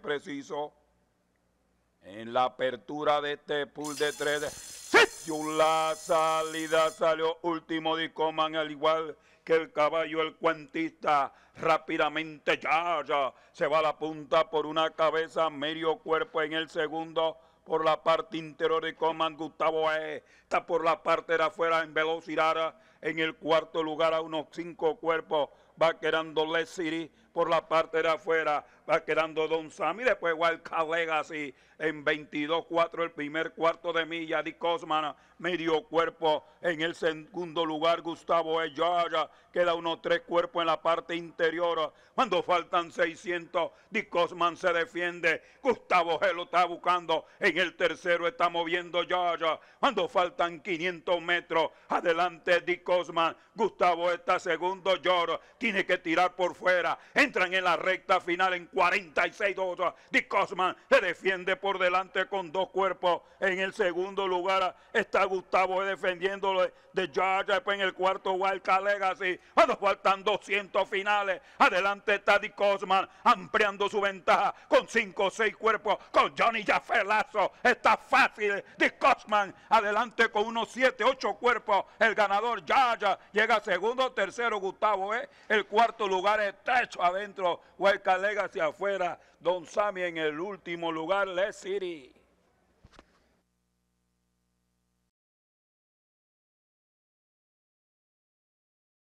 preciso en la apertura de este pool de tres. ¡Sí! La salida salió último de Coman, al igual que el caballo, el cuentista. Rápidamente, ya, ya, se va a la punta por una cabeza, medio cuerpo en el segundo por la parte interior de Coman, Gustavo e. Está por la parte de afuera en velocidad en el cuarto lugar a unos cinco cuerpos va quedando Les City por la parte de afuera, va quedando Don Sammy, después Wildcat Legacy en 22-4 el primer cuarto de milla, Dick Cosman medio cuerpo en el segundo lugar, Gustavo E. Yaya... queda unos tres cuerpos en la parte interior, cuando faltan 600, Dick Cosman se defiende, Gustavo G lo está buscando, en el tercero está moviendo Yaya... cuando faltan 500 metros, adelante Dick Cosman, Gustavo está segundo, lloro, tiene que tirar por fuera, entran en la recta final en 46-2, Dick Cosman se defiende por delante con dos cuerpos, en el segundo lugar está Gustavo defendiéndolo de George, en el cuarto Wildcat Legacy, cuando faltan 200 finales, adelante está Dick Cosman, ampliando su ventaja con 5 o 6 cuerpos, con Johnny Jaffelazo. está fácil, Dick Cosman adelante con unos 7, 8 cuerpos, el ganador ya Llega segundo, tercero, Gustavo, ¿eh? El cuarto lugar estrecho adentro. Huelca Legacy afuera. Don Sammy en el último lugar, Les City.